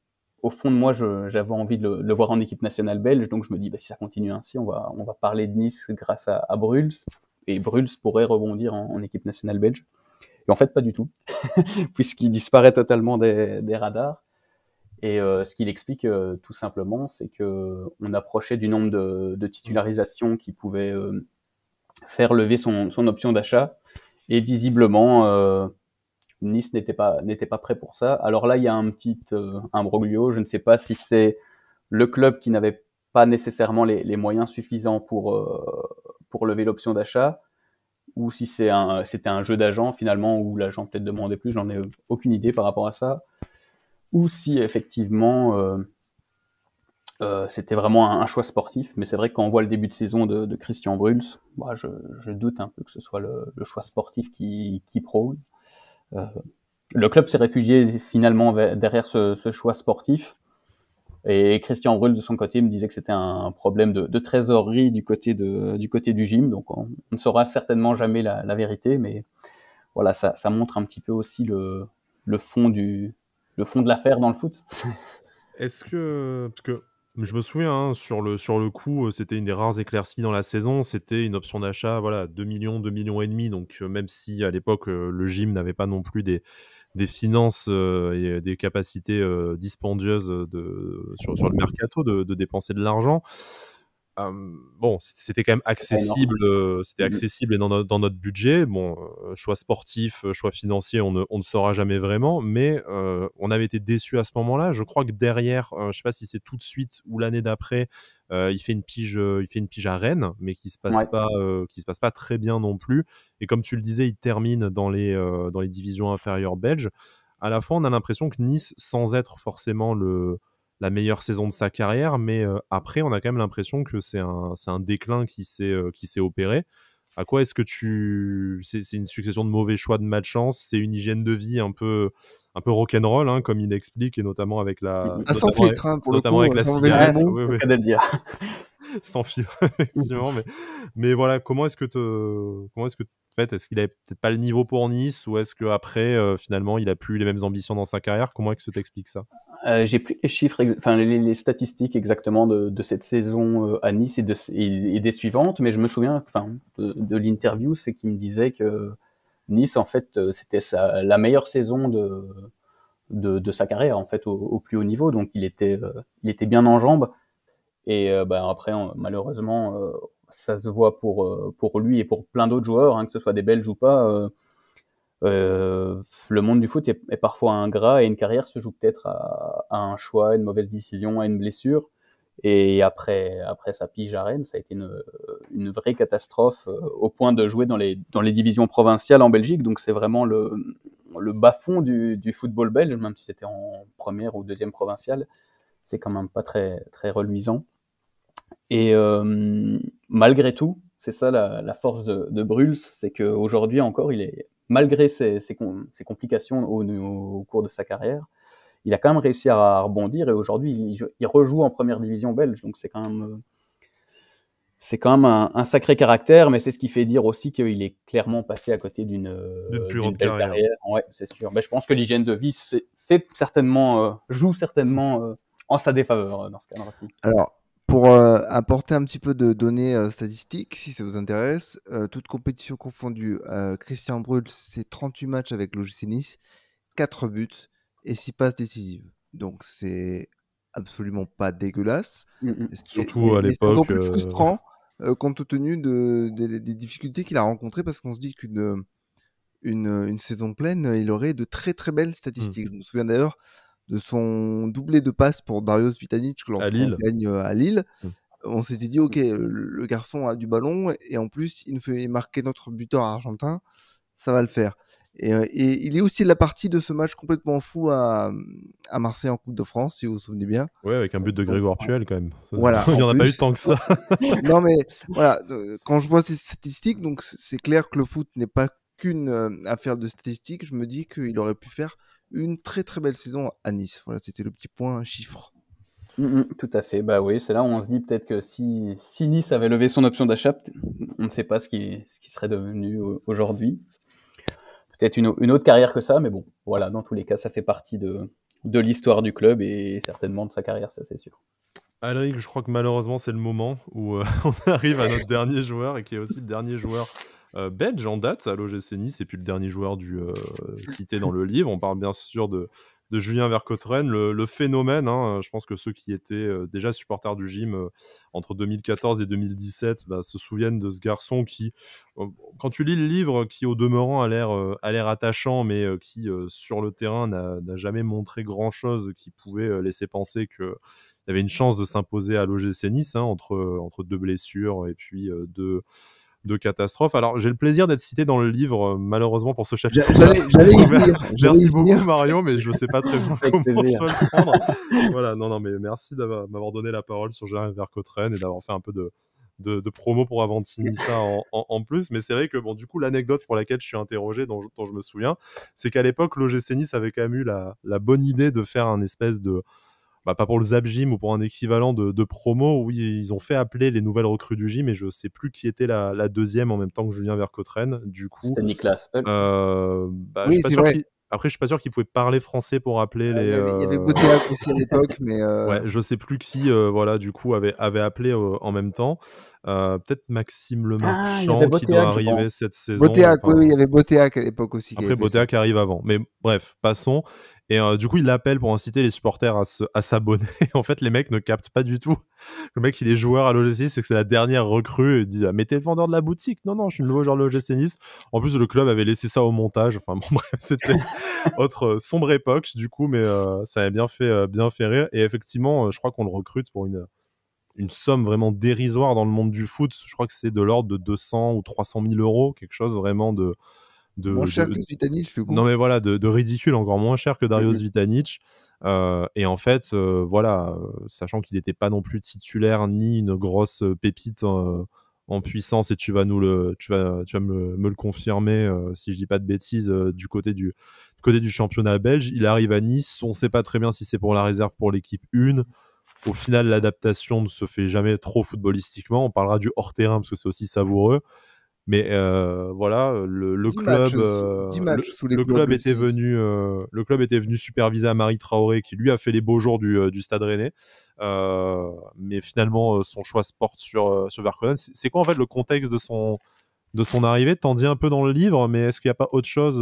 au fond de moi, j'avais envie de le, voir en équipe nationale belge. Donc je me dis, bah, si ça continue ainsi, on va, on va parler de Nice grâce à, à et Bruls pourrait rebondir en, équipe nationale belge. Et en fait, pas du tout, puisqu'il disparaît totalement des, radars. Et euh, ce qu'il explique euh, tout simplement, c'est que on approchait du nombre de, titularisations qui pouvaient euh, faire lever son, option d'achat. Et visiblement, Nice n'était pas n'était pas prêt pour ça. Alors là, il y a un petit broglio Je ne sais pas si c'est le club qui n'avait pas nécessairement les, les moyens suffisants pour pour lever l'option d'achat, ou si c'est un, c'était un jeu d'agent finalement, où l'agent peut-être demandait plus, j'en ai aucune idée par rapport à ça, ou si effectivement euh, euh, c'était vraiment un, choix sportif. Mais c'est vrai qu'on voit le début de saison de, Christian Bruls, bah, je, doute un peu que ce soit le, choix sportif qui, prône. Euh, le club s'est réfugié finalement derrière ce choix sportif et Christian Brul de son côté, me disait que c'était un problème de, trésorerie du côté, du côté du gym. Donc, on, ne saura certainement jamais la, vérité, mais voilà, ça, montre un petit peu aussi le, fond, du, le fond de l'affaire dans le foot. Est-ce que. Parce que je me souviens, hein, sur, le, sur le coup, euh, c'était une des rares éclaircies dans la saison. C'était une option d'achat, voilà, 2 millions, 2 millions et demi. Donc, euh, même si à l'époque, euh, le gym n'avait pas non plus des des finances euh, et euh, des capacités euh, dispendieuses de, sur, le mercato de, de dépenser de l'argent. Euh, bon, c'était quand même accessible, euh, c'était mm-hmm. accessible et dans, notre budget. Bon, euh, choix sportif, choix financier, on ne, saura jamais vraiment, mais on avait été déçu à ce moment-là. Je crois que derrière, je je sais pas si c'est tout de suite ou l'année d'après, il fait une pige, il fait une pige à Rennes, mais qui se passe pas, qui se passe pas très bien non plus. Et comme tu le disais, il termine dans les dans les divisions inférieures belges. À la fois, on a l'impression que Nice, sans être forcément le la meilleure saison de sa carrière, mais euh, après, on a quand même l'impression que c'est un, un, déclin euh, qui s'est opéré. À quoi est-ce que tu. C'est une succession de mauvais choix de malchance, c'est une hygiène de vie un peu, un peu rock'n'roll, hein, comme il explique, et notamment avec la. filtre, ah, notamment avec hein, la cigarette. sans mais, voilà, comment est-ce que te, comment est-ce que qu'il avait peut-être pas le niveau pour Nice ou est-ce qu'après, euh, finalement il a plus les mêmes ambitions dans sa carrière Comment est-ce que t'expliques ça euh, J'ai plus les chiffres, les, statistiques exactement de, cette saison euh, à Nice et, de, des suivantes, mais je me souviens, de, l'interview, c'est qu'il me disait que Nice en fait c'était la meilleure saison de sa carrière en fait au, plus haut niveau. Donc il était, il était bien en jambes. Et euh, bah, après, malheureusement, euh, ça se voit pour, euh, pour lui et pour plein d'autres joueurs, hein, que ce soit des Belges ou pas. le monde du foot est, parfois ingrat et une carrière se joue peut-être à, un choix, à une mauvaise décision, à une blessure. Et après, après sa pige à Rennes, ça a été une, une vraie catastrophe au point de jouer dans les, dans les divisions provinciales en Belgique. Donc c'est vraiment le, le bas-fond du, du, football belge, même si c'était en première ou deuxième provinciale. C'est quand même pas très, très reluisant. Et euh, malgré tout, c'est ça la, force de, de Bruls, c'est qu'aujourd'hui encore, il est, malgré ses, ses, complications au, au, cours de sa carrière, il a quand même réussi à rebondir et aujourd'hui, il, rejoue en première division belge. Donc c'est quand même, euh, c'est quand même un, sacré caractère, mais c'est ce qui fait dire aussi qu'il est clairement passé à côté d'une euh, plus grande carrière. Ouais, c'est sûr. Mais je pense que l'hygiène de vie fait certainement, joue certainement en sa défaveur dans ce cas-là Alors, pour euh, apporter un petit peu de données euh, statistiques, si ça vous intéresse, euh, toute compétition confondue, Christian Brul, c'est 38 matchs avec l'OGC Nice, 4 buts et 6 passes décisives. Donc c'est absolument pas dégueulasse. Mm, mm. Surtout à l'époque. C'est frustrant compte tenu de, des difficultés qu'il a rencontrées parce qu'on se dit qu'une une, saison pleine, il aurait de très très belles mm. statistiques. Je me souviens d'ailleurs de son doublé de passe pour Darius Vitanic que l'on gagne euh, à Lille. Mmh. On s'était dit, ok, mmh. le garçon a du ballon et en plus, il nous fait marquer notre buteur argentin, ça va le faire. Euh, et, il est aussi la partie de ce match complètement fou à, à, Marseille en Coupe de France, si vous vous souvenez bien. Oui avec un but de Grégoire euh, Puel quand même. voilà, il n'y en a pas eu tant que ça. non, mais voilà, quand je vois ces statistiques, donc c'est clair que le foot n'est pas qu'une affaire de statistiques. Je me dis qu'il aurait pu faire une très très belle saison à Nice. Voilà, c'était le petit point chiffre. Mm, mm, tout à fait. Bah oui, c'est là où on se dit peut-être que si, si Nice avait levé son option d'achat, on ne sait pas ce qui, ce qui serait devenu aujourd'hui. Peut-être une, autre carrière que ça, mais bon, voilà, dans tous les cas, ça fait partie de, l'histoire du club et certainement de sa carrière, ça c'est sûr. Alric, je crois que malheureusement, c'est le moment où euh, on arrive à notre dernier joueur et qui est aussi le dernier joueur euh, belge en date à l'OGC Nice et puis le dernier joueur du, euh, cité dans le livre. On parle bien sûr de, Julien Vercotteren, le, phénomène. Hein. je pense que ceux qui étaient euh, déjà supporters du gym entre 2014 et 2017 bah, se souviennent de ce garçon qui, quand tu lis le livre, qui au demeurant a l'air, attachant, mais qui sur le terrain n'a, jamais montré grand-chose qui pouvait laisser penser que il avait une chance de s'imposer à l'OGC Nice hein, entre, entre deux blessures et puis deux, de catastrophe. Alors, j'ai le plaisir d'être cité dans le livre, euh, malheureusement pour ce chapitre. merci beaucoup, Marion Mario, mais je ne sais pas très bien comment voilà, non, non, mais merci d'avoir m'avoir donné la parole sur Gérard Vercotren et d'avoir fait un peu de, de, promo pour avant ça en, en, plus. Mais c'est vrai que bon, du coup, l'anecdote pour laquelle je suis interrogé, dont je, me souviens, c'est qu'à l'époque, l'OGC Nice avait quand même eu la, la, bonne idée de faire un espèce de, bah, pas pour le Zap Gym ou pour un équivalent de, promo où ils, ont fait appeler les nouvelles recrues du gym et je sais plus qui était la, deuxième en même temps que Julien Vercotren. Du coup, c'était Nicolas. Euh, bah, je suis Après, je suis pas sûr qu'ils pouvaient parler français pour appeler ah, les. Il y avait Boteac aussi euh, à l'époque, mais. Euh... Ouais, je sais plus qui, euh, voilà, du coup, avait, avait appelé euh, en même temps. Peut-être Maxime Lemarchand ah, qui doit arriver cette saison. oui, il y avait Boteac à l'époque aussi. Après, Boteac arrive avant. Mais bref, passons. Et euh, du coup, il l'appelle pour inciter les supporters à, s'abonner. en fait, les mecs ne captent pas du tout. Le mec, il est joueur à l'OGC Nice et que c'est la dernière recrue. Il dit ah, Mettez le vendeur de la boutique. Non, non, je suis le nouveau joueur de l'OGC Nice. En plus, le club avait laissé ça au montage. Enfin, bon, bref, c'était autre euh, sombre époque, du coup, mais euh, ça a bien fait, bien fait rire. Et effectivement, je crois qu'on le recrute pour une, une somme vraiment dérisoire dans le monde du foot. Je crois que c'est de l'ordre de 200 ou 300 000 euros, quelque chose vraiment de de Non, mais voilà, de, ridicule, encore moins cher que Darius mhm. Vitanic. Euh, et en fait, euh, voilà, euh, sachant qu'il n'était pas non plus titulaire ni une grosse pépite en puissance, et tu vas nous le, tu vas, tu vas me, le confirmer si je dis pas de bêtises du côté du, côté du championnat belge. Il arrive à Nice, on ne sait pas très bien si c'est pour la réserve pour l'équipe 1 au final, l'adaptation ne se fait jamais trop footballistiquement. On parlera du hors-terrain parce que c'est aussi savoureux. Mais euh, voilà, le, club, euh, le, club était venu, euh, le club était venu superviser à Marie Traoré, qui lui a fait les beaux jours du, Stade Rennais. mais finalement, son choix se porte sur sur C'est quoi en fait le contexte de son de son arrivée T'en dis un peu dans le livre, mais est-ce qu'il n'y a pas autre chose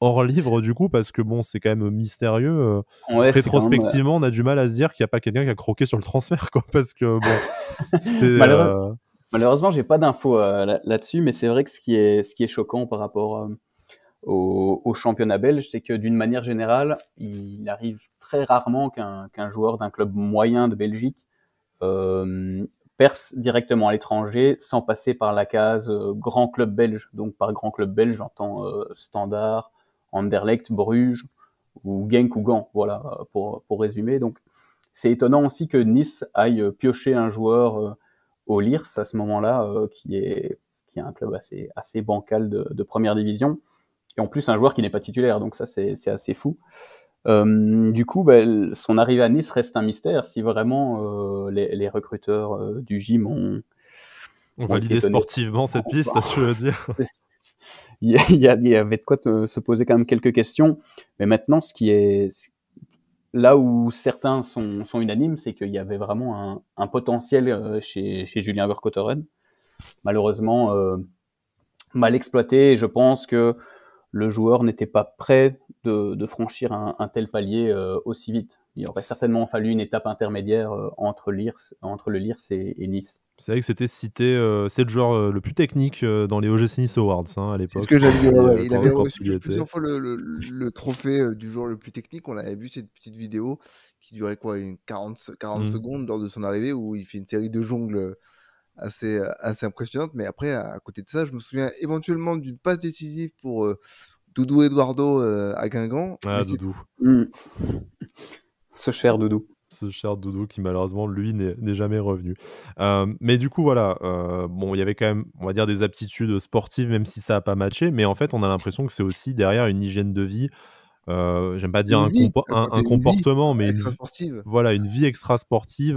hors livre du coup parce que bon c'est quand même mystérieux rétrospectivement on a du mal à se dire qu'il n'y a pas quelqu'un qui a croqué sur le transfert quoi parce que bon c'est Malheureusement, j'ai pas d'infos euh, là-dessus, mais c'est vrai que ce qui est, ce qui est choquant par rapport euh, au, championnat belge, c'est que d'une manière générale, il arrive très rarement qu'un joueur d'un club moyen de Belgique euh, perce directement à l'étranger sans passer par la case euh, grand club belge. Donc par grand club belge, j'entends Standard, Anderlecht, Bruges ou Genk ou Gand, voilà, pour, pour résumer. Donc c'est étonnant aussi que Nice aille piocher un joueur au à ce moment-là, euh, qui, est, qui est un club assez, assez bancal de, première division. Et en plus, un joueur qui n'est pas titulaire, donc ça, c'est assez fou. Euh, du coup, ben, son arrivée à Nice reste un mystère. Si vraiment euh, les, recruteurs du gym ont, validé sportivement cette piste, je veux dire. il, y avait de quoi se poser quand même quelques questions. Mais maintenant, ce qui est, Là où certains sont, unanimes, c'est qu'il y avait vraiment un, potentiel euh, chez, Julien Verkotteren. Malheureusement, euh, mal exploité. je pense que le joueur n'était pas prêt de, franchir un, tel palier euh, aussi vite. Il aurait certainement fallu une étape intermédiaire entre, entre le Lirs et Nice. C'est vrai que c'était cité, euh, c'est le joueur le plus technique euh, dans les OGC Nice Awards hein, à l'époque. ce que j'avais dit, euh, il avait plusieurs fois le, trophée du joueur le plus technique. On avait vu cette petite vidéo qui durait quoi, une 40, 40 mmh. secondes lors de son arrivée où il fait une série de jongles assez, assez impressionnante. Mais après, à, côté de ça, je me souviens éventuellement d'une passe décisive pour Doudou Eduardo à Guingamp. Ah, Doudou. Mmh. Ce cher Doudou ce cher Doudou qui malheureusement lui n'est jamais revenu. Euh, mais du coup voilà, euh, bon il y avait quand même on va dire des aptitudes sportives même si ça n'a pas matché, mais en fait on a l'impression que c'est aussi derrière une hygiène de vie. Euh, j'aime pas dire un, comportement, mais une, voilà une vie extra sportive.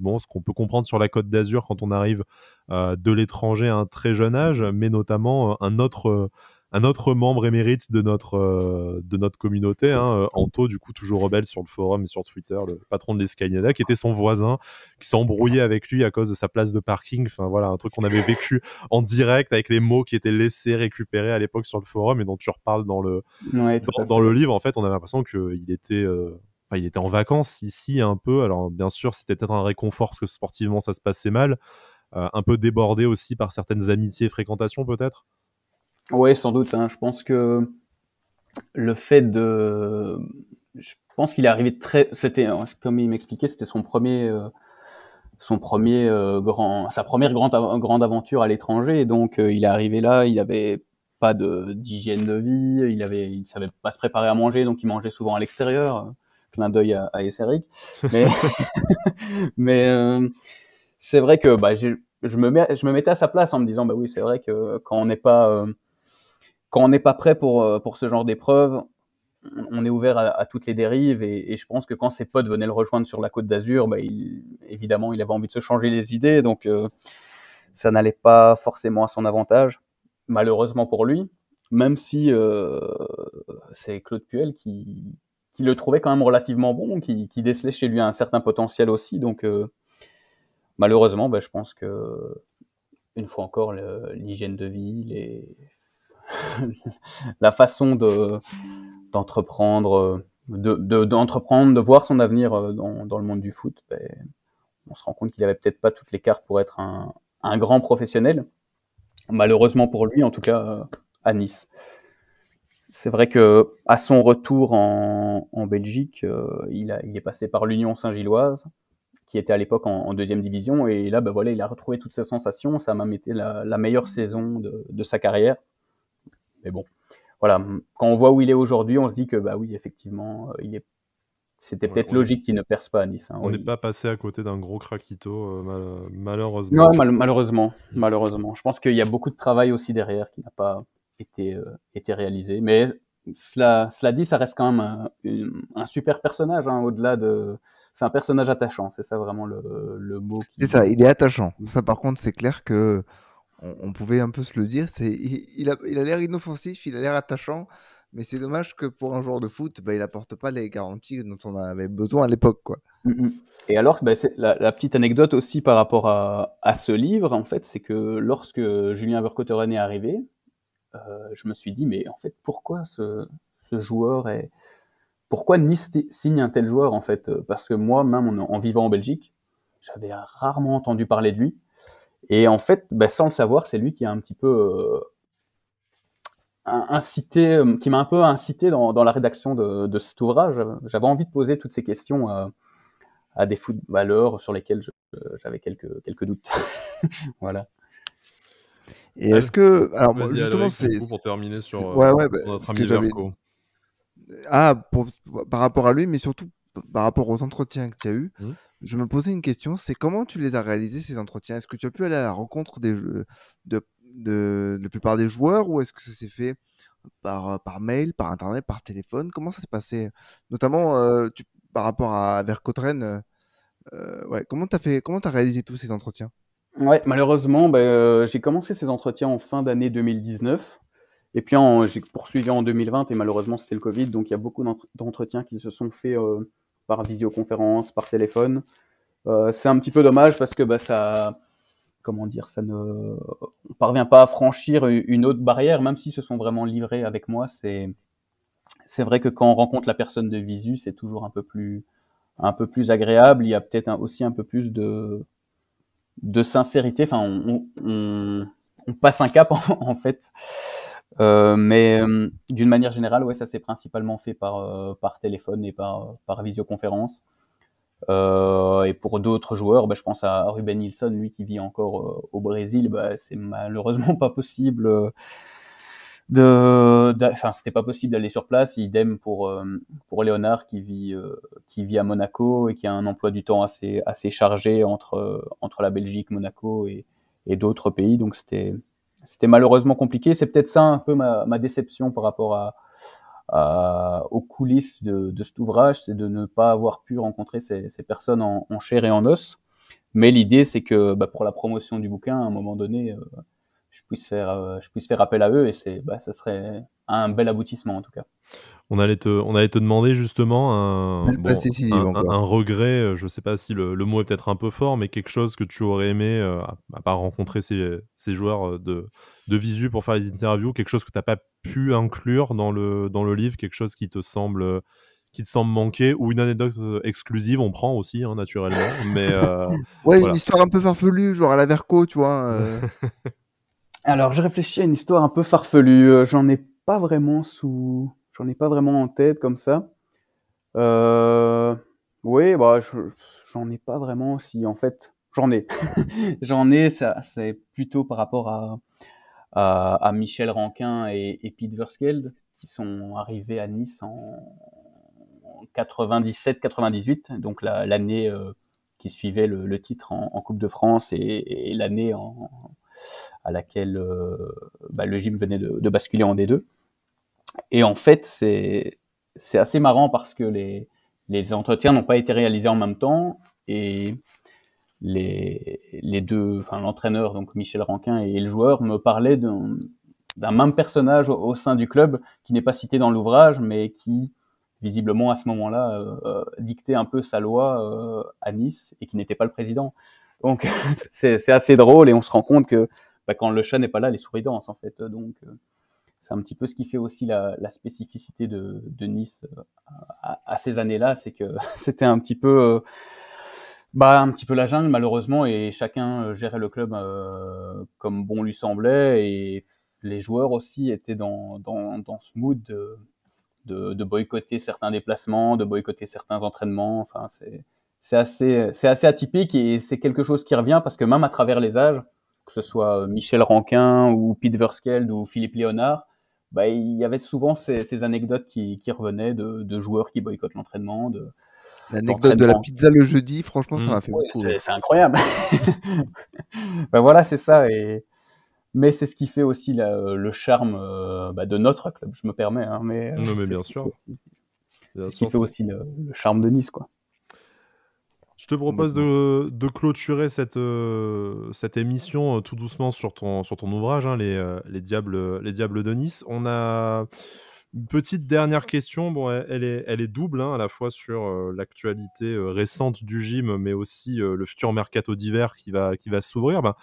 bon, ce qu'on peut comprendre sur la Côte d'Azur quand on arrive de l'étranger à un très jeune âge, mais notamment un autre un autre membre émérite de notre, euh, de notre communauté, hein, euh, Anto, du coup, toujours rebelle sur le forum et sur Twitter, le patron de l'Escalada, qui était son voisin, qui s'est embrouillé avec lui à cause de sa place de parking. Enfin, voilà, un truc qu'on avait vécu en direct avec les mots qui étaient laissés, récupérer à l'époque sur le forum et dont tu reparles dans le, dans, le livre. En fait, on avait l'impression qu'il était. Euh, il était en vacances ici un peu. Alors bien sûr, c'était peut-être un réconfort parce que sportivement ça se passait mal, un peu débordé aussi par certaines amitiés, fréquentations peut-être. Oui, sans doute. Hein. Je pense que le fait de. Je pense qu'il est arrivé très. C'était, euh, comme il m'expliquait, c'était son premier. Euh, son premier euh, grand, sa première grande, grande aventure à l'étranger. Donc, il est arrivé là, il avait pas de d'hygiène de vie, il avait, il savait pas se préparer à manger, donc il mangeait souvent à l'extérieur. Plein d'œil à, à Esseric. Mais, c'est vrai que bah, je me, je me mettais à sa place en me disant, bah oui, c'est vrai que quand on n'est pas quand on n'est pas prêt pour, euh, pour ce genre d'épreuve, on est ouvert à, toutes les dérives et, je pense que quand ses potes venaient le rejoindre sur la côte d'Azur, bah, évidemment, il avait envie de se changer les idées, donc euh, ça n'allait pas forcément à son avantage, malheureusement pour lui, même si euh, c'est Claude Puel qui, qui, le trouvait quand même relativement bon, qui, décelait chez lui un certain potentiel aussi, donc malheureusement, bah, je pense que une fois encore, l'hygiène de vie, les, la façon d'entreprendre, euh, de, de voir son avenir euh, dans, le monde du foot, ben, on se rend compte qu'il avait peut-être pas toutes les cartes pour être un, grand professionnel. Malheureusement pour lui, en tout cas euh, à Nice. C'est vrai que à son retour en, Belgique, il, est passé par l'Union Saint-Gilloise, qui était à l'époque en, deuxième division, et là, ben voilà, il a retrouvé toutes ses sensations. Ça m'a été la, meilleure saison de sa carrière. Mais bon, voilà. Quand on voit où il est aujourd'hui, on se dit que, bah oui, effectivement, euh, il est c'était peut-être logique qu'il ne perce pas à Nice. Hein. on n'est pas passé à côté d'un gros craquito, euh, malheureusement. Non, malheureusement, malheureusement. Je pense qu'il y a beaucoup de travail aussi derrière qui n'a pas été, euh, été réalisé. Mais cela, dit, ça reste quand même un, super personnage, hein, au-delà de... C'est un personnage attachant, c'est ça vraiment le, le mot. Qui... C'est ça, il est attachant. Ça, par contre, c'est clair que on, pouvait un peu se le dire. C'est, il, a, l'air inoffensif, il a l'air attachant, mais c'est dommage que pour un joueur de foot, bah, il n'apporte pas les garanties dont on avait besoin à l'époque. Quoi. Mm, mm. Et alors, bah, c'est la, petite anecdote aussi par rapport à, ce livre, en fait, c'est que lorsque Julien Vercotteren est arrivé, euh, je me suis dit, mais en fait, pourquoi ce, joueur est. Pourquoi Nice signe un tel joueur, en fait Parce que moi, même en vivant en Belgique, j'avais rarement entendu parler de lui. Et en fait, bah, sans le savoir, c'est lui qui a un petit peu euh, incité, euh, qui m'a un peu incité dans, la rédaction de, cet ouvrage. J'avais envie de poser toutes ces questions à, euh, à des footballeurs sur lesquels j'avais quelques, quelques doutes. voilà. Et est-ce que, alors justement, c'est ah, pour terminer sur notre ami Ah, par rapport à lui, mais surtout par rapport aux entretiens que tu as eus, mmh. je me posais une question, c'est comment tu les as réalisés ces entretiens Est-ce que tu as pu aller à la rencontre de, de, de la plupart des joueurs ou est-ce que ça s'est fait par, euh, par mail, par internet, par téléphone Comment ça s'est passé Notamment euh, par rapport à Vercotren, euh, ouais, comment tu as, fait, réalisé tous ces entretiens Ouais, malheureusement, bah, j'ai commencé ces entretiens en fin d'année 2019. Et puis j'ai poursuivi en 2020 et malheureusement c'était le Covid, donc il y a beaucoup d'entretiens qui se sont faits par visioconférence, par téléphone. Euh, c'est un petit peu dommage parce que bah, ça, comment dire, ça ne on parvient pas à franchir une autre barrière, même si se sont vraiment livrés avec moi. C'est c'est vrai que quand on rencontre la personne de visu, c'est toujours un peu plus un peu plus agréable. Il y a peut-être aussi un peu plus de de sincérité. Enfin, on, on, passe un cap en fait. Euh, mais euh, d'une manière générale, ouais, ça s'est principalement fait par, euh, par téléphone et par, par visioconférence. et pour d'autres joueurs, bah, je pense à Ruben Nilsson, lui qui vit encore au Brésil, bah, c'est malheureusement pas possible. de, enfin, c'était pas possible d'aller sur place. Idem pour pour Léonard qui vit qui vit à Monaco et qui a un emploi du temps assez assez chargé entre entre la Belgique, Monaco et, et d'autres pays. Donc c'était c'était malheureusement compliqué. C'est peut-être ça un peu ma, déception par rapport à, aux coulisses de, cet ouvrage, c'est de ne pas avoir pu rencontrer ces, personnes en, chair et en os. Mais l'idée, c'est que bah, pour la promotion du bouquin, à un moment donné, euh, je puisse faire, euh, je puisse faire appel à eux et c'est, bah, ça serait un bel aboutissement en tout cas. On allait te, on allait te demander justement un, un, regret, euh, je sais pas si le, mot est peut-être un peu fort, mais quelque chose que tu aurais aimé, euh, à part rencontrer ces, ces joueurs de, de, visu pour faire les interviews, quelque chose que tu n'as pas pu inclure dans le, dans le livre, quelque chose qui te semble qui te semble manquer ou une anecdote exclusive, on prend aussi hein, naturellement. mais ouais, une histoire un peu farfelue, genre à la Verco, tu vois. Alors, je réfléchis à une histoire un peu farfelue. Euh, j'en ai pas vraiment sous, j'en ai pas vraiment en tête comme ça. Euh, oui, bah, j'en ai pas vraiment. Si en fait, j'en ai, j'en ai. Ça, c'est plutôt par rapport à à, Michel Ranquin et, et Versgeld, Verskeld qui sont arrivés à Nice en 97-98, donc l'année euh, qui suivait le, titre en, Coupe de France et l'année en, à laquelle euh, bah, le gym venait de, basculer en D2. Et en fait, c'est assez marrant parce que les, entretiens n'ont pas été réalisés en même temps et les, deux, enfin l'entraîneur, donc Michel Ranquin et le joueur, me parlaient d'un, même personnage au, sein du club qui n'est pas cité dans l'ouvrage, mais qui visiblement à ce moment-là euh, euh, dictait un peu sa loi à Nice et qui n'était pas le président. Donc c'est assez drôle et on se rend compte que bah, quand le chat n'est pas là, les souris dansent en fait. Donc euh, c'est un petit peu ce qui fait aussi la, spécificité de, Nice euh, à, ces années-là, c'est que c'était un petit peu euh, bah un petit peu la jungle malheureusement et chacun gérait le club comme bon lui semblait et les joueurs aussi étaient dans, dans, dans ce mood de, de, boycotter certains déplacements, de boycotter certains entraînements. Enfin, c'est c'est assez, atypique et c'est quelque chose qui revient parce que même à travers les âges, que ce soit euh, Michel Ranquin ou Pete Verskeld ou Philippe Léonard, bah, il y avait souvent ces, anecdotes qui, revenaient de, joueurs qui boycottent l'entraînement. De, L'anecdote de la pizza le jeudi, franchement, ça mmh. m'a fait beaucoup. C'est, incroyable. Bah, voilà, c'est ça. Mais c'est ce qui fait aussi le charme euh, bah, de notre club, je me permets. Hein, mais, non, mais bien sûr. C'est ce qui fait aussi le charme de Nice. quoi. Je te propose de, clôturer cette, euh, cette émission euh, tout doucement sur ton, sur ton ouvrage, hein, les, euh, les, Diables, les Diables de Nice. On a une petite dernière question. Bon, elle, est, elle est double, hein, à la fois sur l'actualité récente du gym, mais aussi le futur mercato d'hiver qui va, qui va s'ouvrir. Ben,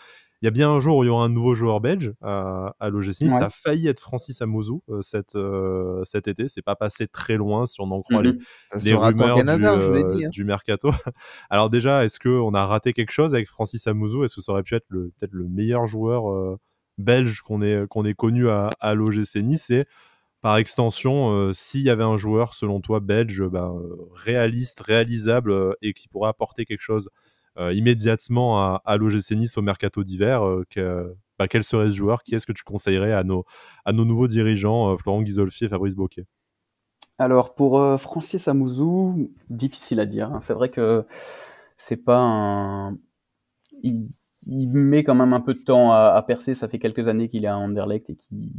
il y a bien un jour où il y aura un nouveau joueur belge euh, à, à l'OGC Nice. Ça a failli être Francis Amouzou euh, euh, cet été. C'est pas passé très loin si on en croit les, mhm. rumeurs hein. du, mercato. Alors déjà, est-ce qu'on a raté quelque chose avec Francis Amouzou Est-ce que ça aurait pu être peut-être le meilleur joueur belge qu'on ait, qu'on ait connu à, à l'OGC Nice et, par extension, s'il y avait un joueur, selon toi, belge, ben, réaliste, réalisable et qui pourrait apporter quelque chose euh, immédiatement à, à l'OGC Nice au mercato d'hiver euh, bah, Quel serait ce joueur Qui est-ce que tu conseillerais à nos, à nos nouveaux dirigeants, euh, Florent Ghisolfi et Fabrice Boquet alors pour Francier Francis Amouzou, difficile à dire. Hein. C'est vrai que c'est pas un. Il, met quand même un peu de temps à, percer. Ça fait quelques années qu'il est à Anderlecht et qu'il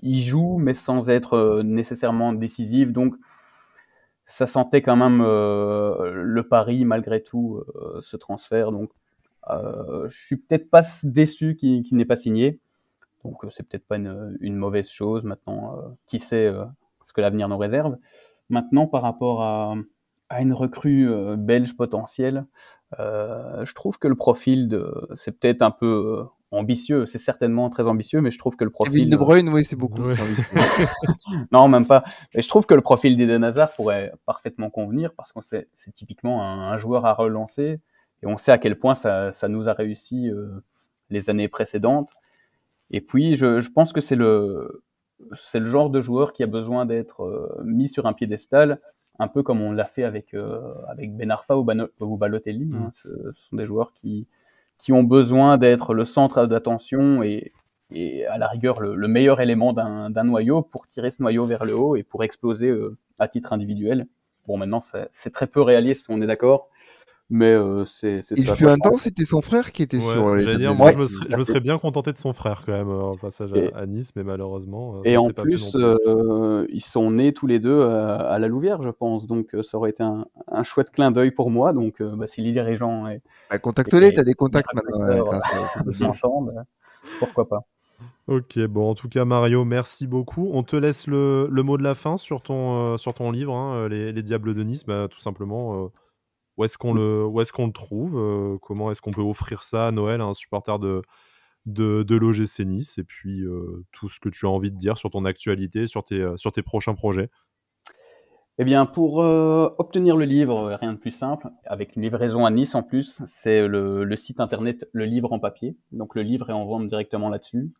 il joue, mais sans être nécessairement décisif. Donc ça sentait quand même euh, le pari malgré tout euh, ce transfert. Donc, euh, je suis peut-être pas déçu qu'il n'est n'ait pas signé. Donc, c'est peut-être pas une, mauvaise chose. Maintenant, qui sait ce que l'avenir nous réserve. Maintenant, par rapport à, une recrue belge potentielle, je trouve que le profil c'est peut-être un peu ambitieux, c'est certainement très ambitieux, mais je trouve que le profil. de brune oui, c'est beaucoup. non, même pas. Mais je trouve que le profil d'Eden Hazard pourrait parfaitement convenir parce qu'on sait, c'est typiquement un, joueur à relancer et on sait à quel point ça, nous a réussi euh, les années précédentes. Et puis, je, pense que c'est le, c'est le genre de joueur qui a besoin d'être euh, mis sur un piédestal, un peu comme on l'a fait avec, euh, avec Ben Arfa ou, ou Balotelli. Hein. Mm. ce, sont des joueurs qui, qui ont besoin d'être le centre d'attention et, à la rigueur le, meilleur élément d'un noyau pour tirer ce noyau vers le haut et pour exploser euh, à titre individuel. Bon, maintenant, c'est très peu réaliste, on est d'accord. Mais euh, c'est Il fut un temps, c'était son frère qui était sur moi, je me, serais, bien contenté de son frère quand même en passage à Nice, mais malheureusement. Euh, et en plus, euh, ils sont nés tous les deux à, la Louvière, je pense. Donc ça aurait été un, chouette clin d'œil pour moi. Donc bah, si les dirigeants. Bah, Contacte-les, t'as des contacts maintenant. pourquoi pas. Ok, bon, en tout cas, Mario, merci beaucoup. On te laisse le, mot de la fin sur ton, sur ton livre, hein, les, Diables de Nice, bah, tout simplement. Mmh. Où est-ce qu'on le, trouve Comment est-ce qu'on peut offrir ça à Noël à un supporter de, de, de l'OGC Nice et puis tout ce que tu as envie de dire sur ton actualité, sur tes, sur tes prochains projets Eh bien, pour obtenir le livre, euh, rien de plus simple, avec une livraison à Nice en plus, c'est le, site internet Le Livre en papier. Donc le livre est en vente directement là-dessus.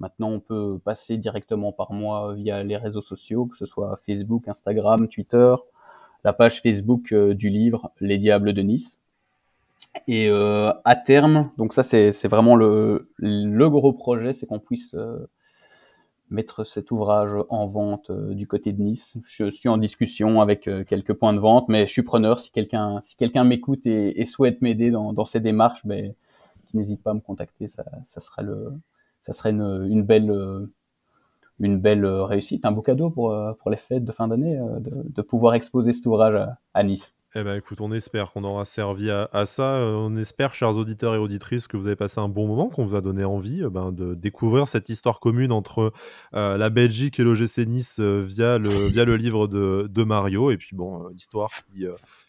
Maintenant, on peut passer directement par moi via les réseaux sociaux, que ce soit Facebook, Instagram, Twitter la page Facebook euh, du livre Les Diables de Nice. Et euh, à terme, donc ça c'est vraiment le, gros projet, c'est qu'on puisse euh, mettre cet ouvrage en vente du côté de Nice. Je suis en discussion avec quelques points de vente, mais je suis preneur. Si quelqu'un si quelqu'un m'écoute et, souhaite m'aider dans, ces démarches, mais ben, n'hésite pas à me contacter, ça, sera le ça serait une, une belle une belle euh, réussite, un beau cadeau pour, euh, pour les fêtes de fin d'année, euh, de, pouvoir exposer cet ouvrage à Nice. Eh ben écoute, on espère qu'on aura servi à, ça. On espère, chers auditeurs et auditrices, que vous avez passé un bon moment, qu'on vous a donné envie ben, de découvrir cette histoire commune entre la Belgique et gc Nice via, le, via le livre de, Mario. Et puis bon, l'histoire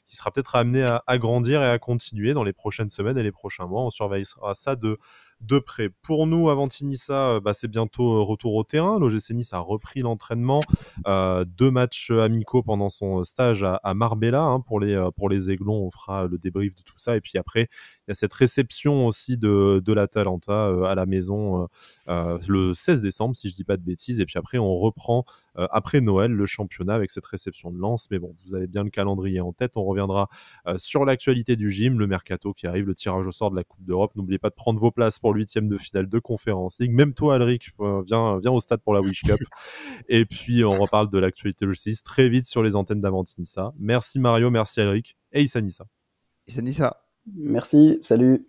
qui sera peut-être amenée à, grandir et à continuer dans les prochaines semaines et les prochains mois. On surveillera ça de de près. Pour nous, avant euh, bah, c'est bientôt euh, retour au terrain. L'OGC Nice a repris l'entraînement. Euh, deux matchs amicaux pendant son stage à, Marbella hein, pour, les, pour les Aiglons. On fera le débrief de tout ça. Et puis après, il y a cette réception aussi de, de l'Atalanta euh, à la maison euh, euh, le 16 décembre, si je dis pas de bêtises. Et puis après, on reprend après Noël le championnat avec cette réception de Lance Mais bon, vous avez bien le calendrier en tête. On reviendra sur l'actualité du gym, le mercato qui arrive, le tirage au sort de la Coupe d'Europe. N'oubliez pas de prendre vos places pour l'huitième de finale de Conférence Même toi, Alric, viens, viens au stade pour la Wish Cup. Et puis, on reparle de l'actualité le 6 très vite sur les antennes d'Avantinissa. Merci Mario, merci Alric et Issa Nissa. Issa Merci, salut.